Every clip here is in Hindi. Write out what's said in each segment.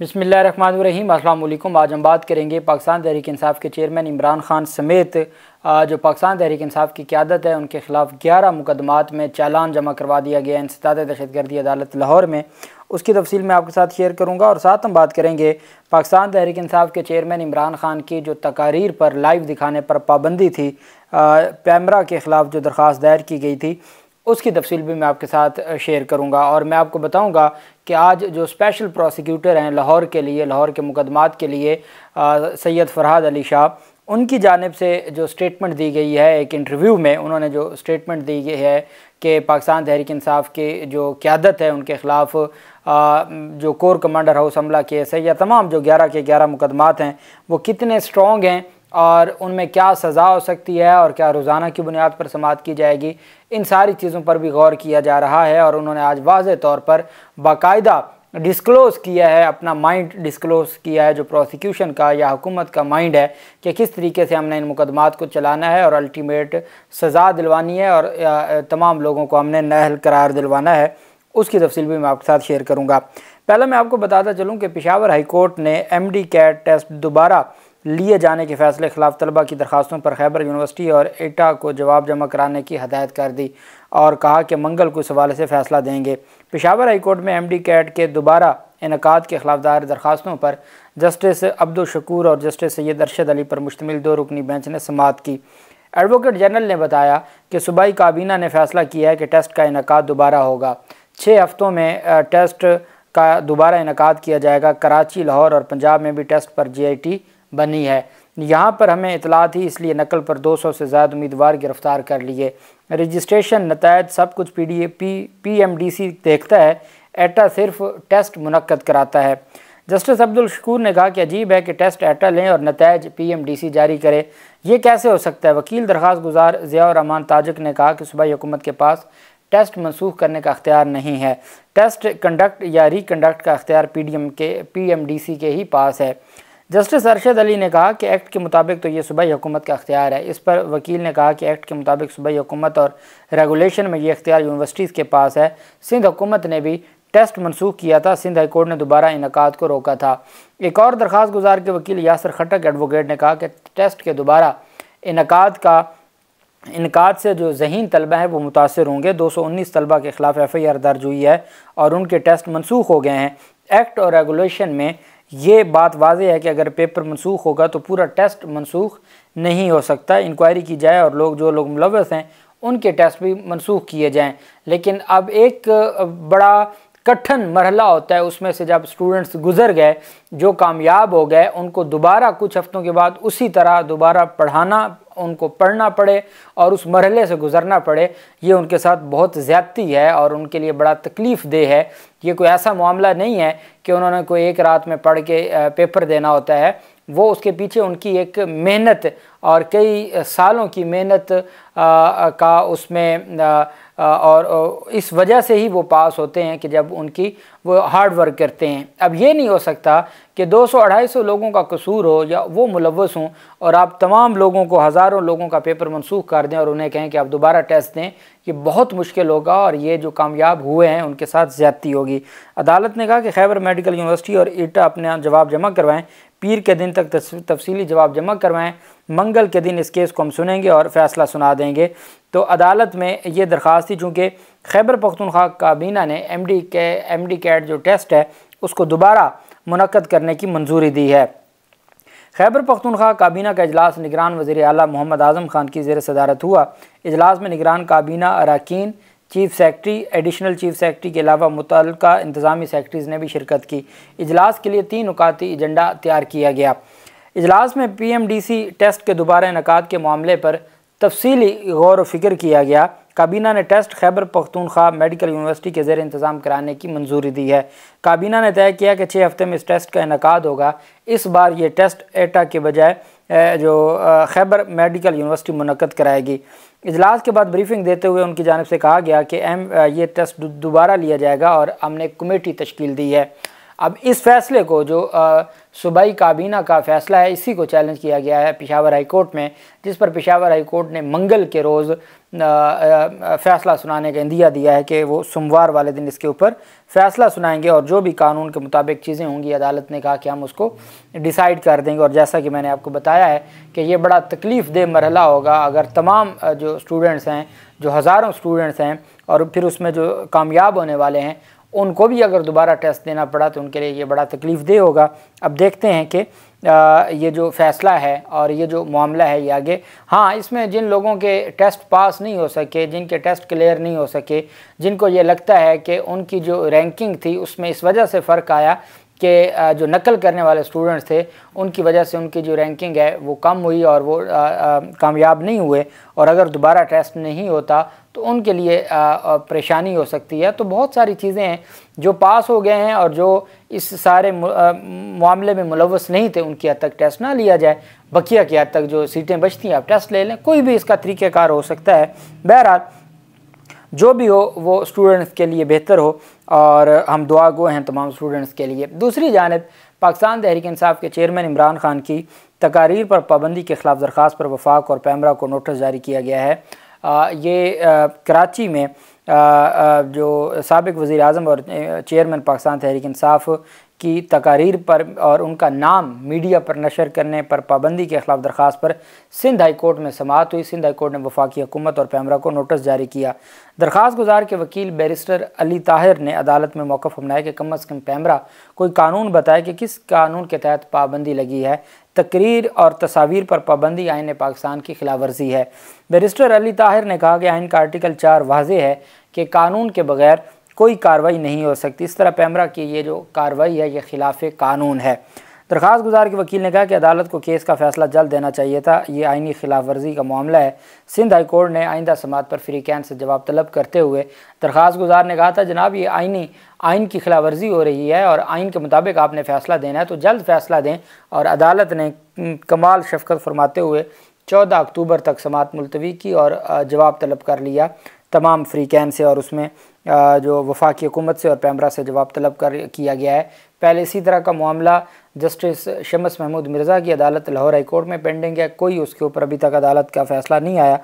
बसमीम अल्लाम आज हम बात करेंगे पाकिस्तान तहरीक इसाफ़ के चेयरमैन इमरान खान समेत जो पाकिस्तान तहरीक इसाफ़ की क्यादत है उनके खिलाफ ग्यारह मुकदमात में चालान जमा करवा दिया गया इंसदाद दहशतगर्दी अदालत लाहौर में उसकी तफसील मैं आपके साथ शेयर करूँगा और साथ हम बात करेंगे पाकिस्तान तहरीक इसाफ़ के चेयरमैन इमरान खान की जो तकारीर पर लाइव दिखाने पर पाबंदी थी पैमरा के ख़िलाफ़ जो दरख्वास्त दायर की गई थी उसकी तफसील भी मैं आपके साथ शेयर करूँगा और मैं आपको बताऊँगा कि आज जो स्पेशल प्रोसिक्यूटर हैं लाहौर के लिए लाहौर के मुकदमात के लिए सैयद फरहाद अली शाह उनकी जानब से जो स्टेटमेंट दी गई है एक इंटरव्यू में उन्होंने जो स्टेटमेंट दी गई है कि पाकिस्तान तहरीक इंसाफ की जो क्यादत है उनके ख़िलाफ़ जो कोर कमांडर हाउस हमला केस है या तमाम जो ग्यारह के ग्यारह मुकदमात हैं वो कितने स्ट्रॉन्ग हैं और उनमें क्या सज़ा हो सकती है और क्या रोज़ाना की बुनियाद पर समात की जाएगी इन सारी चीज़ों पर भी गौर किया जा रहा है और उन्होंने आज वाज तौर पर बाकायदा डिस्क्लोज़ किया है अपना माइंड डिस्क्लोज़ किया है जो प्रोसिक्यूशन का या हुकूमत का माइंड है कि किस तरीके से हमने इन मुकदमात को चलाना है और अल्टीमेट सज़ा दिलवानी है और तमाम लोगों को हमने नहल करार दिलवाना है उसकी तफसील भी मैं आपके साथ शेयर करूँगा पहले मैं आपको बताता चलूँ कि पिशावर हाई कोर्ट ने एम डी कैट टेस्ट दोबारा लिए जाने के फैसले खिलाफ तलबा की दरख्वास्तों पर खैबर यूनिवर्सिटी और एटा को जवाब जमा कराने की हदायत कर दी और कहा कि मंगल को इस हवाले से फैसला देंगे पेशावर हाई कोर्ट में एम डी कैट के दोबारा इनका के खिलाफ दायर दरख्वास्तों पर जस्टिस अब्दुलशकूर और जस्टिस सैद अरशद अली पर मुश्तमिल दो रुकनी बेंच ने समात की एडवोकेट जनरल ने बताया कि सूबाई काबीना ने फैसला किया है कि टेस्ट का इनका दोबारा होगा छः हफ्तों में टेस्ट का दोबारा इनका किया जाएगा कराची लाहौर और पंजाब में भी टेस्ट पर जी आई टी बनी है यहाँ पर हमें इतला थी इसलिए नकल पर 200 से ज़्यादा उम्मीदवार गिरफ्तार कर लिए रजिस्ट्रेशन नतज सब कुछ P D P P M D C देखता है एटा सिर्फ टेस्ट मुनद कराता है जस्टिस अब्दुल शकूर ने कहा कि अजीब है कि टेस्ट एटा लें और नतज पी एम डी सी जारी करे ये कैसे हो सकता है वकील दरख्वास्त गुजार ज़ियामान ताजक ने कहा कि सूबाई हुकूमत के पास टेस्ट मनसूख करने का अख्तियार नहीं है टेस्ट कंडक्ट या रिकंडक्ट का अख्तियार पी डी एम के पी एम डी सी के ही पास है जस्टिस अरशद अली ने कहा कि एक्ट के मुताबिक तो ये सूबाई हुकूमत का अख्तियार है इस पर वकील ने कहा कि एक्ट के मुताबिक सूबाई हुकूमत और रेगुलेशन में ये अख्तियार यूनिवर्सिटीज़ के पास है सिंध हुकूमत ने भी टेस्ट मनसूख किया था सिंध हाईकोर्ट ने दोबारा इनका को रोका था एक और दरख्वास्त गुजार के वकील यासर खटक एडवोकेट ने कहा कि टेस्ट के दोबारा इनका का इनका से जो जहन तलबा हैं वो मुतासर होंगे दो सौ उन्नीस तलबा के ख़िलाफ़ एफ आई आर दर्ज हुई है और उनके टेस्ट मनसूख हो गए हैं एक्ट और रेगुलेशन में ये बात वाज है कि अगर पेपर मनसूख होगा तो पूरा टेस्ट मनसूख नहीं हो सकता इंक्वायरी की जाए और लोग जो लोग मुलवस हैं उनके टेस्ट भी मनसूख किए जाएँ लेकिन अब एक बड़ा कठिन मरहला होता है उसमें से जब स्टूडेंट्स गुजर गए जो कामयाब हो गए उनको दोबारा कुछ हफ़्तों के बाद उसी तरह दोबारा पढ़ाना उनको पढ़ना पड़े और उस मरहले से गुजरना पड़े ये उनके साथ बहुत ज़्यादती है और उनके लिए बड़ा तकलीफ़ देह है ये कोई ऐसा मामला नहीं है कि उन्होंने कोई एक रात में पढ़ के पेपर देना होता है वो उसके पीछे उनकी एक मेहनत और कई सालों की मेहनत का उसमें आ, और इस वजह से ही वो पास होते हैं कि जब उनकी वो हार्ड वर्क करते हैं अब ये नहीं हो सकता कि 200-250 लोगों का कसूर हो या वो मुलवस हों और आप तमाम लोगों को हज़ारों लोगों का पेपर मनसूख कर दें और उन्हें कहें कि आप दोबारा टेस्ट दें ये बहुत मुश्किल होगा और ये जो कामयाब हुए हैं उनके साथ ज़्यादती होगी अदालत ने कहा कि खैबर मेडिकल यूनिवर्सिटी और ईटा अपने जवाब जमा करवाएँ पीर के दिन तक तफसीली जवाब जमा करवाएं मंगल के दिन इस केस को हम सुनेंगे और फैसला सुना देंगे तो अदालत में ये दरख्वास्त थी चूँकि खैबर पख्तनख्वा काबीना ने एम डी के एम डी कैट जो टेस्ट है उसको दोबारा मनक़द करने की मंजूरी दी है खैबर पख्तनख्वा काबीना का अजलास निगरान वजी अल मोहम्मद आजम खान की जेर सदारत हुआ अजलास में निगरान काबीना अरकान chief secretary additional chief secretary के अलावा मुतल इंतजामी सेक्रेटरीज़ ने भी शिरकत की इजलास के लिए तीन नुकाती एजेंडा तैयार किया गया इजलास में P M D C test के दोबारा इनका के मामले पर तफसली गौर वफिक्र किया गया काबीना ने test Khyber Pakhtunkhwa medical university के जेर इंतज़ाम कराने की मंजूरी दी है काबीना ने तय किया कि छः हफ्ते में इस टेस्ट का इनका होगा इस बार ये टेस्ट एटा के बजाय जो खैबर मेडिकल यूनिवर्सिटी मनक़द कराएगी इजलास के बाद ब्रीफिंग देते हुए उनकी जानब से कहा गया कि एम ये टेस्ट दोबारा लिया जाएगा और हमने कमेटी तश्कील दी है अब इस फैसले को जो सूबाई काबीना का फैसला है इसी को चैलेंज किया गया है पिशावर हाई कोर्ट में जिस पर पिशावर हाई कोर्ट ने मंगल के रोज़ फैसला सुनाने का इंदिया दिया है कि वो सोमवार वाले दिन इसके ऊपर फैसला सुनाएंगे और जो भी कानून के मुताबिक चीज़ें होंगी अदालत ने कहा कि हम उसको डिसाइड कर देंगे और जैसा कि मैंने आपको बताया है कि ये बड़ा तकलीफ़ दह मरहला होगा अगर तमाम जो स्टूडेंट्स हैं जो हज़ारों स्टूडेंट्स हैं और फिर उसमें जो कामयाब होने वाले हैं उनको भी अगर दोबारा टेस्ट देना पड़ा तो उनके लिए ये बड़ा तकलीफ़ देह होगा अब देखते हैं कि ये जो फैसला है और ये जो मामला है ये आगे हाँ इसमें जिन लोगों के टेस्ट पास नहीं हो सके जिनके टेस्ट क्लियर नहीं हो सके जिनको ये लगता है कि उनकी जो रैंकिंग थी उसमें इस वजह से फ़र्क आया के जो नकल करने वाले स्टूडेंट्स थे उनकी वजह से उनकी जो रैंकिंग है वो कम हुई और वो कामयाब नहीं हुए और अगर दोबारा टेस्ट नहीं होता तो उनके लिए परेशानी हो सकती है तो बहुत सारी चीज़ें हैं जो पास हो गए हैं और जो इस सारे मामले में मुलवस नहीं थे उनकी हद तक टेस्ट ना लिया जाए बकिया की हद तक जो सीटें बचती हैं आप टेस्ट ले लें कोई भी इसका तरीक़ेकार हो सकता है बहरहाल जो भी हो वो स्टूडेंट्स के लिए बेहतर हो और हम दुआ गो हैं तमाम स्टूडेंट्स के लिए दूसरी जानब पाकिस्तान तहरीक इंसाफ के चेयरमैन इमरान खान की तकारीर पर पाबंदी के खिलाफ दरख्वास पर वफाक और पैमरा को नोटिस जारी किया गया है आ, ये आ, कराची में आ, जो सबक वज़ी अजम और चेयरमैन पाकिस्तान तहरीक इंसाफ की तकारीर पर और उनका नाम मीडिया पर नशर करने पर पाबंदी के खिलाफ दरख्वास्त पर सिंध हाई कोर्ट में समात हुई सिंध हाई कोर्ट ने वफाकी हुकूमत और पैमरा को नोटिस जारी किया दरख्वास्त गुजार के वकील बैरिस्टर अली ताहिर ने अदालत में मौक़ अपनाया कि कम अज़ कम पैमरा कोई कानून बताए कि किस कानून के तहत पाबंदी लगी है तकरीर और तस्वीर पर पाबंदी आइन पाकिस्तान की खिलाफ वर्जी है बैरिस्टर अली ताहिर ने कहा कि आइन का आर्टिकल चार वाजे है कि कानून के बगैर कोई कार्रवाई नहीं हो सकती इस तरह पैमरा की ये जो कार्रवाई है ये खिलाफ कानून है दरख्वास्त गुजार के वकील ने कहा कि अदालत को केस का फैसला जल्द देना चाहिए था ये आइनी खिलाफ वर्जी का मामला है सिंध हाई कोर्ट ने आइंदा समात पर फ्री कैन से जवाब तलब करते हुए दरख्वास्त गुजार ने कहा था जनाब ये आइनी आइन की खिलाफ वर्जी हो रही है और आइन के मुताबिक आपने फैसला देना है तो जल्द फैसला दें और अदालत ने कमाल शफकत फरमाते हुए चौदह अक्टूबर तक समात मुलतवी की और जवाब तलब कर लिया तमाम फ्री कैन से और उसमें जो वफाकी हुकूमत से और पैमरा से जवाब तलब कर किया गया है पहले इसी तरह का मामला जस्टिस शमस महमूद मिर्ज़ा की अदालत लाहौर हाई कोर्ट में पेंडिंग है कोई उसके ऊपर अभी तक अदालत का फैसला नहीं आया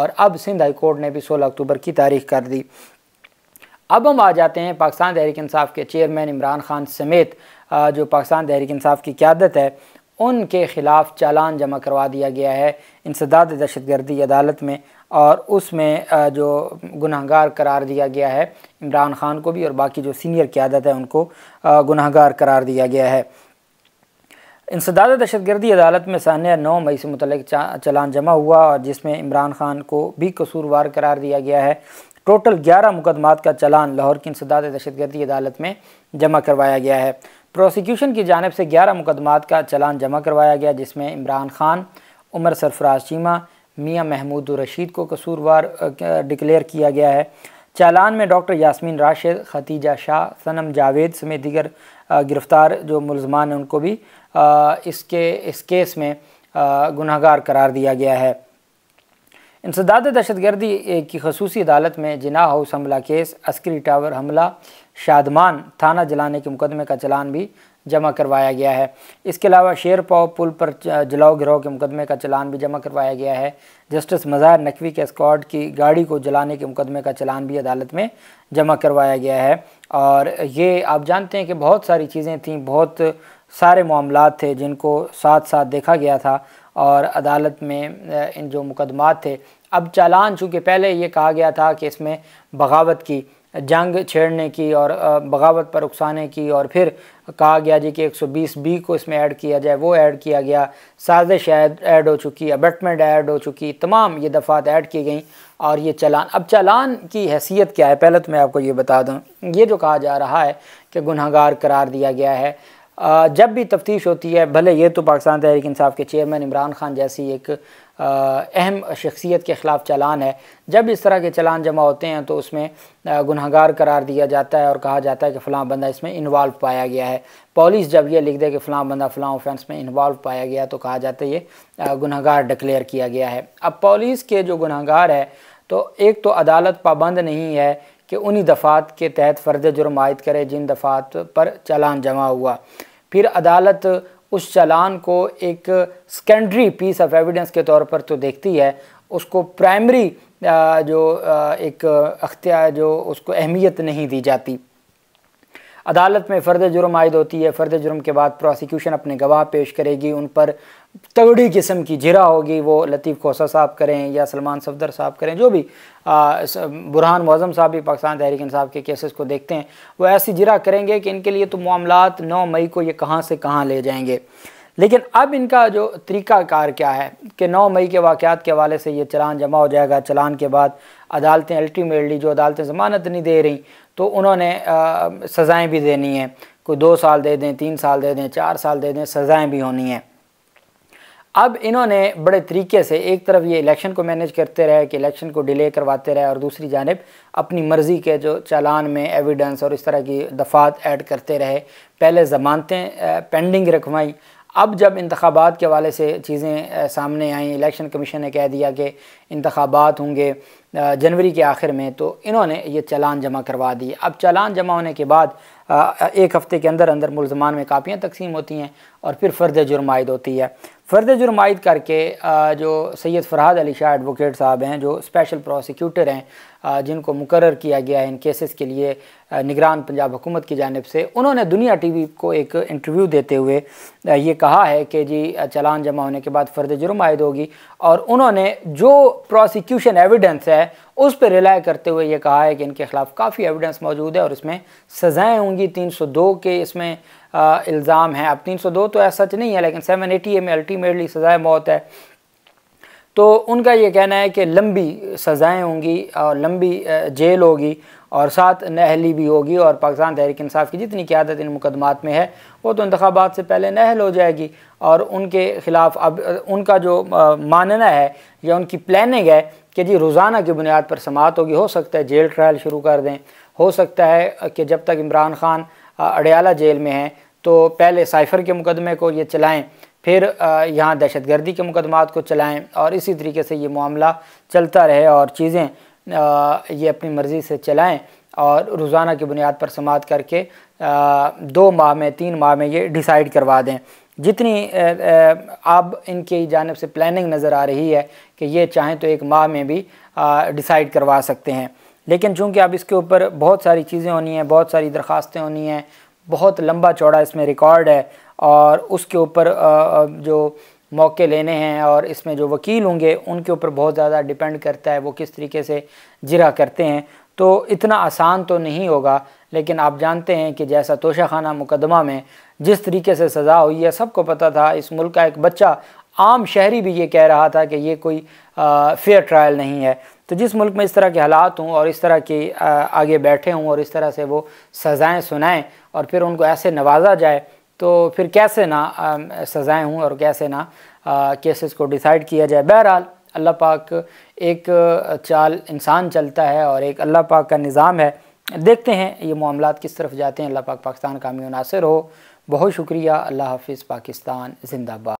और अब सिंध हाई कोर्ट ने भी सोलह अक्टूबर की तारीख कर दी अब हम आ जाते हैं पाकिस्तान तहरीक इंसाफ के चेयरमैन इमरान खान समेत जो पाकिस्तान तहरीक इंसाफ की क्यादत है उनके ख़िलाफ़ चालान जमा करवा दिया गया है इंसदाद दहशत गर्दी अदालत में और उसमें जो गुनाहगार करार दिया गया है इमरान खान को भी और बाकी जो सीनियर क्यादत है उनको गुनहगार करार दिया गया है इंसदाद दहशतगर्दी अदालत में सान्या नौ मई से मतलब चलान जमा हुआ और जिसमें इमरान खान को भी कसूरवार करार दिया गया है टोटल ग्यारह मुकदमात का चलान लाहौर की इंसदाद दहशतगर्दी अदालत में जमा करवाया गया है प्रोसिक्यूशन की जानब से ग्यारह मुकदमात का चलान जमा करवाया गया जिसमें इमरान खान उमर सरफराज चीमा मियां महमूद रशीद को कसूरवार डिक्लेयर किया गया है चालान में डॉक्टर यासमीन राशिद खतीजा शाह सनम जावेद समेत दीगर गिरफ़्तार जो मुलजमान हैं उनको भी इसके इस केस में गुनहगार करार दिया गया है इंसदाद दहशतगर्दी की खसूसी अदालत में जिना हाउस हमला केस अस्करी टावर हमला शादमान थाना जलाने के मुकदमे का चलान भी जमा करवाया गया है इसके अलावा शेर पाव पुल पर जलाओ गिराव के मुकदमे का चलान भी जमा करवाया गया है जस्टिस मज़ार नकवी के स्कॉड की गाड़ी को जलाने के मुकदमे का चलान भी अदालत में जमा करवाया गया है और ये आप जानते हैं कि बहुत सारी चीज़ें थीं बहुत सारे मामला थे जिनको साथ साथ देखा गया था और अदालत में इन जो मुकदमात थे अब चालान चूँकि पहले ये कहा गया था कि इसमें बगावत की जंग छेड़ने की और बगावत पर उकसाने की और फिर कहा गया जी कि 120 बी को इसमें ऐड किया जाए वो ऐड किया गया साजिश ऐड हो चुकी अबटमेंट ऐड हो चुकी तमाम ये दफ़ात ऐड की गई और ये चलान अब चालान की हैसियत क्या है पहले तो मैं आपको ये बता दूँ ये जो कहा जा रहा है कि गुनहगार करार दिया गया है जब भी तफ्तीश होती है भले ये तो पाकिस्तान तहरीक इंसाफ के चेयरमैन इमरान खान जैसी एक अहम शख्सियत के ख़िलाफ़ चलान है जब इस तरह के चलान जमा होते हैं तो उसमें गुनहगार करार दिया जाता है और कहा जाता है कि फ़लाँ बंदा इसमें इन्वॉल्व पाया गया है पुलिस जब ये लिख दे कि फ़लाँ बंदा फ़लाँ ऑफेंस में इन्वॉल्व पाया गया तो कहा जाता है ये गुनहगार डिक्लेयर किया गया है अब पुलिस के जो गुनहगार है तो एक तो अदालत पाबंद नहीं है कि उन्हीं दफ़ात के तहत फ़र्ज जुर्म आयद करे जिन दफ़ात पर चलान जमा हुआ फिर अदालत उस चालान को एक सेकेंडरी पीस ऑफ एविडेंस के तौर पर तो देखती है उसको प्राइमरी जो एक अख्तियार जो उसको अहमियत नहीं दी जाती अदालत में फ़र्द जुर्म आयद होती है फ़र्द जुर्म के बाद प्रोसिक्यूशन अपने गवाह पेश करेगी उन पर तगड़ी किस्म की जिरा होगी वो लतीफ़ खोसा साहब करें या सलमान सफदर साहब करें जो भी आ, बुरहान मौजम साहब भी पाकिस्तान तहरीक साहब के केसेस को देखते हैं वो ऐसी जिरा करेंगे कि इनके लिए तो मामला नौ मई को ये कहाँ से कहाँ ले जाएंगे लेकिन अब इनका जो तरीकाकार क्या है कि 9 मई के वाक़ के हवाले से ये चलान जमा हो जाएगा चलान के बाद अदालतें अल्टीमेटली जो अदालतें ज़मानत नहीं दे रही तो उन्होंने सज़ाएँ भी देनी हैं कोई दो साल दे दें तीन साल दे दें चार साल दे दें सज़ाएँ भी होनी हैं अब इन्होंने बड़े तरीके से एक तरफ ये इलेक्शन को मैनेज करते रहे कि इलेक्शन को डिले करवाते रहे और दूसरी जानब अपनी मर्ज़ी के जो चालान में एविडेंस और इस तरह की दफात ऐड करते रहे पहले ज़मानतें पेंडिंग रखवाई अब जब इंतबात के हवाले से चीज़ें सामने आई इलेक्शन कमीशन ने कह दिया कि इंतबात होंगे जनवरी के आखिर में तो इन्होंने ये चालान जमा करवा दिए अब चालान जमा होने के बाद एक हफ़्ते के अंदर अंदर मुलजमान में कापियाँ तकसीम होती हैं और फिर फ़र्द जुर्मायद होती है फ़र्द जुर्मायद करके जो सैयद फरहाद अली शाह एडवोकेट साहब हैं जो स्पेशल प्रोसिक्यूटर हैं जिनको मुकर किया गया है इन केसेस के लिए निगरान पंजाब हुकूमत की जानब से उन्होंने दुनिया टी वी को एक इंटरव्यू देते हुए ये कहा है कि जी चलान जमा होने के बाद फ़र्द जुर्म आयद होगी और उन्होंने जो प्रोसिक्यूशन एविडेंस है उस पर रिलाय करते हुए ये कहा है कि इनके खिलाफ काफ़ी एविडेंस मौजूद है और इसमें सज़ाएँ होंगी 302 के इसमें इल्ज़ाम है अब 302 तो ऐसा सच नहीं है लेकिन 780 में अल्टीमेटली सज़ाए मौत है तो उनका ये कहना है कि लंबी सज़ाएँ होंगी और लंबी जेल होगी और साथ नहली भी होगी और पाकिस्तान तहरीक इंसाफ की जितनी क्यादत इन मुकदमात में है वो तो इंतबात से पहले नहल हो जाएगी और उनके ख़िलाफ़ अब उनका जो मानना है या उनकी प्लानिंग है कि जी रोज़ाना की बुनियाद पर समात होगी हो सकता है जेल ट्रायल शुरू कर दें हो सकता है कि जब तक इमरान खान अडयाला जेल में हैं तो पहले साइफर के मुकदमे को ये चलाएँ फिर यहाँ दहशत गर्दी के मुकदमात को चलाएँ और इसी तरीके से ये मामला चलता रहे और चीज़ें ये अपनी मर्ज़ी से चलाएं और रोज़ाना की बुनियाद पर समात करके दो माह में तीन माह में ये डिसाइड करवा दें जितनी अब इनकी जानब से प्लानिंग नज़र आ रही है कि ये चाहें तो एक माह में भी डिसाइड करवा सकते हैं लेकिन चूंकि अब इसके ऊपर बहुत सारी चीज़ें होनी हैं बहुत सारी दरख्वास्तें होनी हैं बहुत लंबा चौड़ा इसमें रिकॉर्ड है और उसके ऊपर जो मौके लेने हैं और इसमें जो वकील होंगे उनके ऊपर बहुत ज़्यादा डिपेंड करता है वो किस तरीके से जिरा करते हैं तो इतना आसान तो नहीं होगा लेकिन आप जानते हैं कि जैसा तोशा खाना मुकदमा में जिस तरीके से सज़ा हुई है सबको पता था इस मुल्क का एक बच्चा आम शहरी भी ये कह रहा था कि ये कोई फेयर ट्रायल नहीं है तो जिस मुल्क में इस तरह के हालात हों और इस तरह के आगे बैठे हों और इस तरह से वो सज़ाएँ सुनाएँ और फिर उनको ऐसे नवाजा जाए तो फिर कैसे ना सज़ाएँ हों और कैसे ना केसेस को डिसाइड किया जाए बहरहाल अल्लाह पाक एक चाल इंसान चलता है और एक अल्लाह पाक का निज़ाम है देखते हैं ये मामला किस तरफ जाते हैं अल्लाह पाक पाकिस्तान का मुनासर हो बहुत शुक्रिया अल्लाह हाफिज़ पाकिस्तान जिंदाबाद